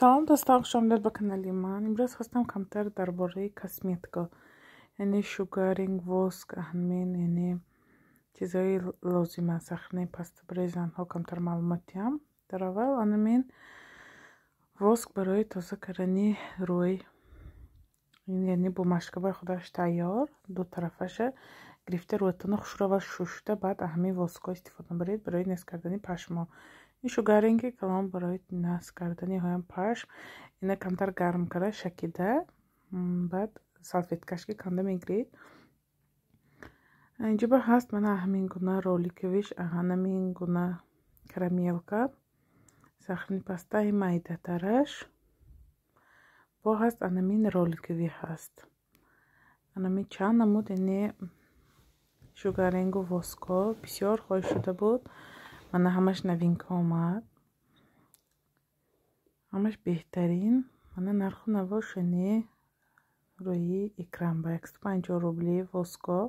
салом дӯстон хуш омдед ба канали ман имрӯз хостам камтар дар бораи косметика яъне шугаринг воск анмин яъне чизҳои лозима сахне пастабрезанҳо камтар маълумот диҳам дар аввал анмин воск барои тоза кардани рӯй яъне бо машкабаи худаш тайёр ду тарафаша гирифта рӯятону хушрава шушта баъд ҳамин воскҳо истифода баред барои нест кардани пашмо ин шугар ринги ки ман барои наск кардани ҳоям пашм ина камтар гарм карда шакида баъд салфеткаш ки канда мегирид инҷиба ҳаст мана ҳамин гуна роликивиш ҳамин гуна карамелка сахни пастаи майдатараш бо ҳаст анамин роликиви ҳаст анамин чанд намуд ине шугаренгу воско бисёр хоҳиш шуда буд мана ҳамаш новинка омад ҳамаш беҳтарин мана нарху наво шуне рӯи экран ба яксту панҷо рубли воско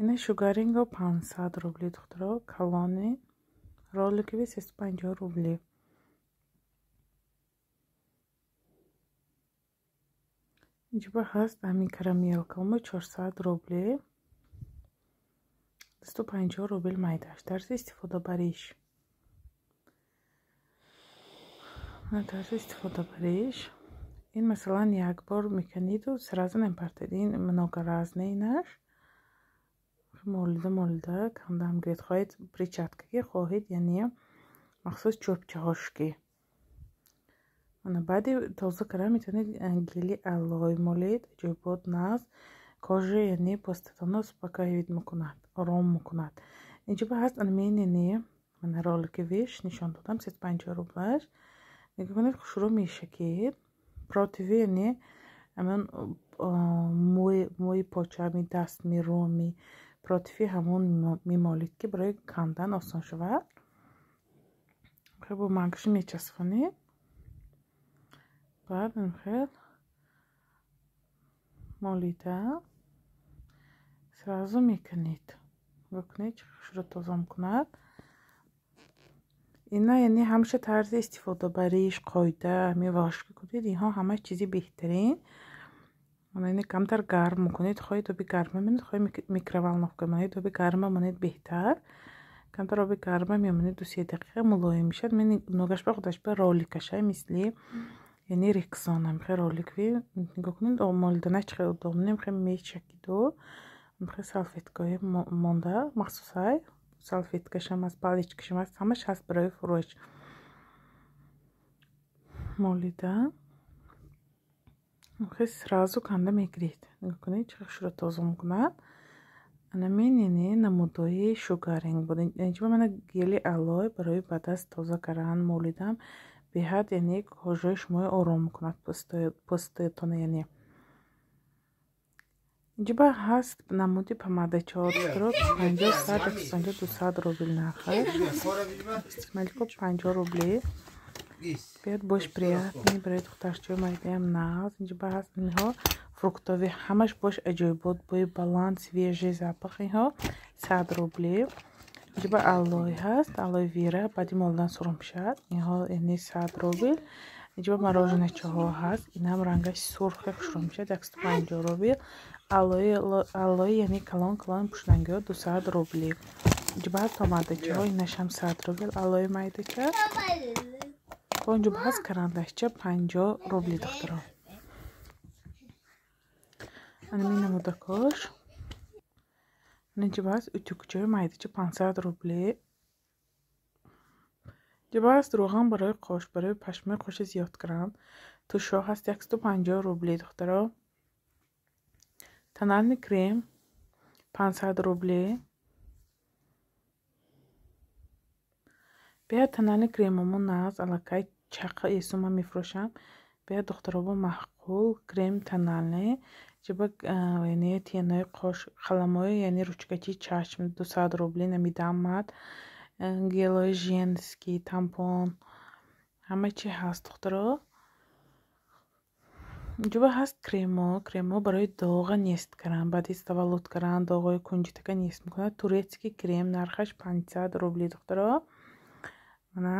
ина шугаринго пансад рубли духтуро калони роликиви сесту панҷо рубли иҷиба ҳаст ҳамин карамелка омо чорсад рубли 25 рубл майдаш тарзи истифодабариш тарзи истифодабариш ин масалан як бор меканиду сразанем партедин многоразнейнаш молида молида камдам гирет хоҳед причатка ки хоҳед яъне махсус чӯбчаҳошки баъди тоза кара метавонед гели алой молед ҷойбот наз кожа яъне посттетанус успокаивит мекунад ором мекунад инҷиба ҳаст анменини минералики виш нишон додам сд панҷ рублаш мегӯянед хушрӯ мешакед противи яъне амн мӯи почами дастми роми противи ҳамон мемолид ки барои кандан осон шавад хебо магши мечасхонед баъд мхед молида тазо мекунед бикунед чи хушро тоза мекунад ина яъне ҳамеша тарзи истифодабариш қоида меваошки кунед инҳо ҳама чизи беҳтарин ин камтар гарм мкунед хоҳе тоби гарм мемонед хоҳе микроволновка монед тоби гарм монед беҳтар камтар оби гарм мемонед дусе дақиқа мулоим мешад ми ногашба худашба роли каша мисли яъне рексона мехе роликви нигоҳ кунед омолиданаш чихе одомнем хе мечакиду میخوای سالفیت کنی مونده مخصوص های سالفیت کشم از پالیچ کشم از همش هست برای فروش مولیده میخوای سرازو کنده میگرید نکنی چه خوش رو تازو میکنن انا مینینی نمودوی شگرینگ بودن اینجا من گیلی الوی برای بدست تازه کردن مولیدم به حد یعنی کجای شما آروم میکنند پستیتونه یعنی ҷиба ҳаст намуди памада чаотро сад рубл нархаш малико панҷо рубли бияд бош приятни барои духтарчо майдаям нав ҷиба ҳаст инҳо фруктови ҳамаш бош аҷойбот бои баланс вежи запах инҳо сад рубли ҷиба аллой ҳаст аллои вира баъди молидан сурмшад инҳо яъне сад рубл ҷиба марожина чаҳо ҳаст инам рангаш сурхи хушрумшад якс панҷо рубл алои яъне калон калон пушнангиҳо дусад рубли ҷубҳаст омада чиҳо инашам сад рубл алои майда ча он ҷубҳаст карандашча панҷо рубли духтаром анами намудакош ҷубҳаст утюкчаи майдача пансад рубли ҷубҳаст руған барои қош барои пашмаи қоши зиёд кардан тушо ҳаст яксту панҷо рубли духтаром тональный крем 500 рублей. бия тональни кремамо наз аллакай чақа эсума мефурӯшам бия духтурово маъқул крем тональни ҷиба тияное қош қаламое яъне ручкачи чашм 200 рубли намидаммад гелои женский тампон ҳама чи ҳаст духтуров ҷуба ҳаст кремо кремо барои доға нест каран баъди иставаллуд каран доғои кунҷитака нест мекунад турецки крем нархаш панҷсад рубли духтаро мана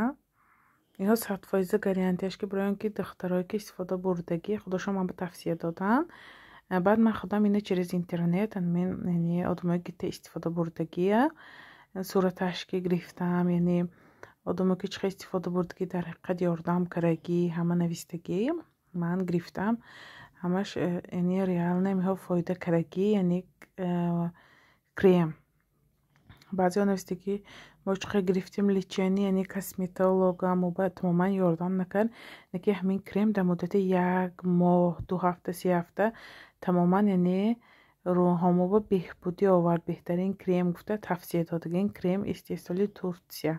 ё садфоиза гарантияш ки барои он ки духтарое ки истифода бурдагӣ худашон ман ба тавсия додан э, баъд ман худам ино через интернет мен одамое гита истифода бурдагия э, сураташ ки гирифтам яъне одамое ки чиқа истифода бурдагӣ дар ҳақиқат ёрдам карагӣ ҳама нависдагӣ ман гирифтам ҳамаш э, яъне реална имҳо фоидакарагӣ яъне э, крем баъзеҳо нависти ки мо чиқа гирифтем личани яъне косметологамоба тамоман ёрдам накард яки ҳамин крем дар муддати як моҳ ду ҳафта се ҳафта тамоман яъне рӯҳамоба беҳбудӣ овард беҳтарин крем гуфта тавсия додагин крем истеҳсоли турсия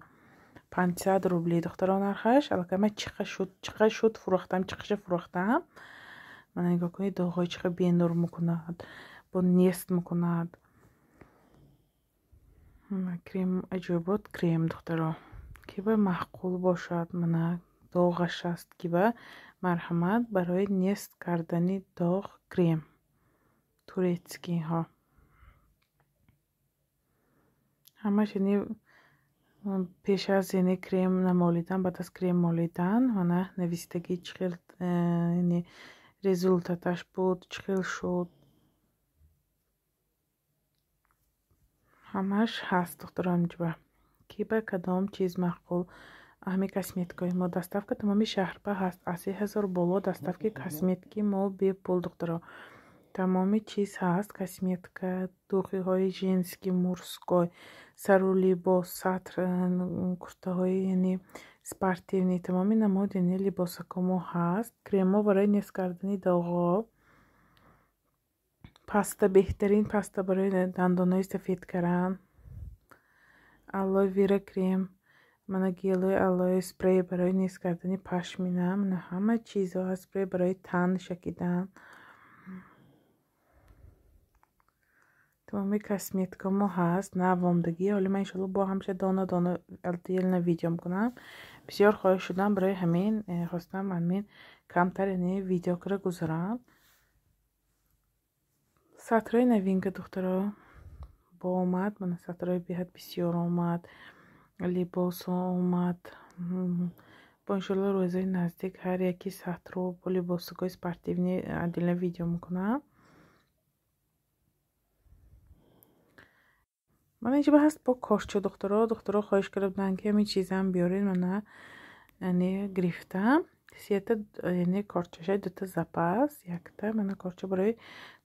500 рубли духтаро нархаш аллакай ман чиқа шуд чиқа шуд фурӯхтам чиқаша фурӯхтам мана нигоҳ кунед доғҳои чиқа бенур мекунад бо нест мекунад крем аҷоиб буд крем духтаро ки ба маъқул бошад мана доғаш аст ки ба марҳамат барои нест кардани доғ крем турецкиҳо ҳама чини пеш аз яъне крем намолидан баъд аз крем молидан мана нависитаги чӣ хел э, яъне результаташ буд чӣ хел шуд ҳамаш ҳаст духтуронҷиба ки ба кадом чиз маъқул ҳами косметикои мо даставка тамоми шаҳрба ҳаст аси ҳазор боло даставки косметики мо бепул духтуро тамоми чиз ҳаст косметика духиҳои женский мурской сару либос сатр куртаҳои яъне спортивни тамоми намуд яъне либосакомо ҳаст кремо барои нест кардани доғҳо паста беҳтарин паста барои дандонҳои сафед каран алои вера крем мана гелои алои спрей барои нест кардани пашмина мана ҳама чизҳо ҳаст спрей барои тан шакидан тамоми косметикамо ҳаст навомдагӣ ҳоли ман иншалла бо ҳамша дона дона алтиелна видео мекунам бисёр хоҳиш шудам барои ҳамин э, хостам ҳамин камтар яъне видеокара гузарам сатрҳои новинка духтаро бо омад мана сатрҳои беҳад бисёр омад либосо омад бо иншалла рӯзҳои наздик ҳар яки сатро бо либосугои спортивни адилна видео мекунам ман инҷо баҳаст бо кошчо духтуро духтуро хоҳиш карданд ки ҳамин чизам биёред мана н гирифтам сиета н корчаша дута запас якта мана корча барои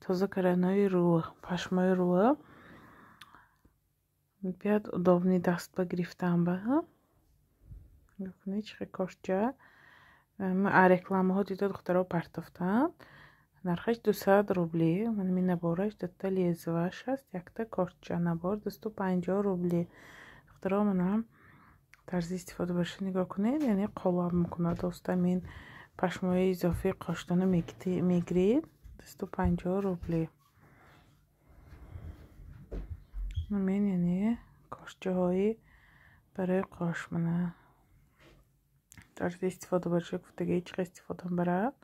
тоза карданои руа пашмои руа бияд удобни даст ба гирифтам ба чихе корча а рекламаҳо дида духтаро партофтанд нархаш 200 рубли ман минабораш дата лезваш аст якта кортча набор 250 рубли ихтиро мана тарзи истифода бараша нигоҳ кунед яъне қолам мекунад остам ин пашмои изофи қоштана мегирид 250 рубли мен яъне кошчаҳои барои қош мана тарзи истифода бараша гуфтага ҳеч қа истифодам барад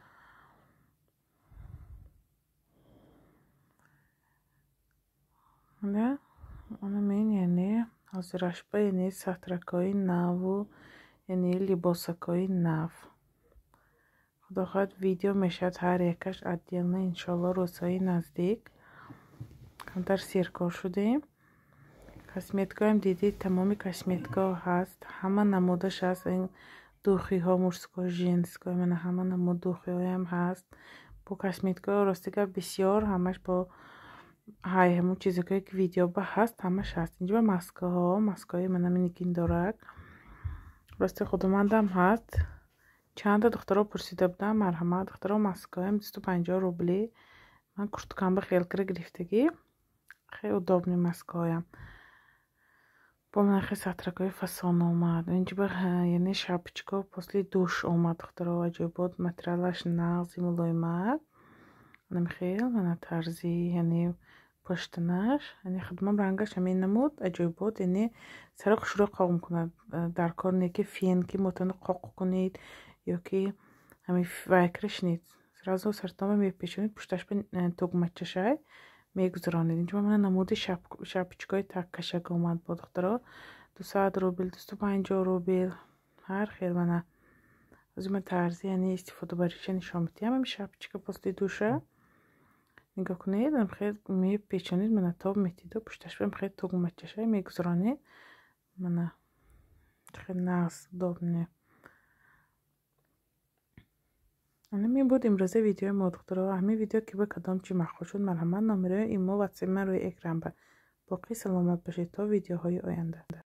да она мен яъне озирашба яъне сатракҳои наву яъне либосакҳои нав худохоҳад видео мешавад ҳар якаш отделна иншоалло рӯзҳои наздик камтар сиркор шудем косметикоам дидед тамоми косметико ҳаст ҳама намудаш аст духиҳо мужско женско мана ҳама намуд духиҳоям ҳаст бо косметикои ростига бисёр ҳамаш бо ҳай ҳамон чизое ки видеоба ҳаст ҳамаш ҳаст инҷиба маскаҳо маскаҳои манам ине ки ин дорак рости худуманам ҳаст чанда духтаро пурсида будам марҳамат духтаро маскаҳоям бисту панҷоҳ рубли ман куртукамба хелкира гирифтагӣ хеле удобни маскаҳоям бо ман хе сатракҳои фасон омад инҷиба яъне шапчко после душ омад духтаро аҷобот материалаш нағзи мулоимак анами хел мана тарзи яъне поштанаш яъне худмам рангаш ҳамин намуд аҷоибот яъне сарох шуро қавм кунад дар кор не ки фен ки мутани қоқ кунед ё ки ҳамин вайкра шинед сразу сартома мепечонед пушташ ба э, тугмачашай мегузаронед инҷо мана намуди шапичкои таккашак омад бо духтаро дусад рубл дусту панҷо рубл ҳар хел мана озима тарзи яъне истифодабаришанишон битиам ҳамин шапичка после душа нигоҳ кунед хел мепечонед мана тоб метида пушташбам хел тугмачаша мегузаронед мана хел нағз добне ана ми буд имрӯза видеои мо духтурова ҳамин видео ки ба кадом чӣ маъқул шуд марҳамат номераи имо ватсапи ман рӯи экран ба боқӣ саломат бошед то видеоҳои оянда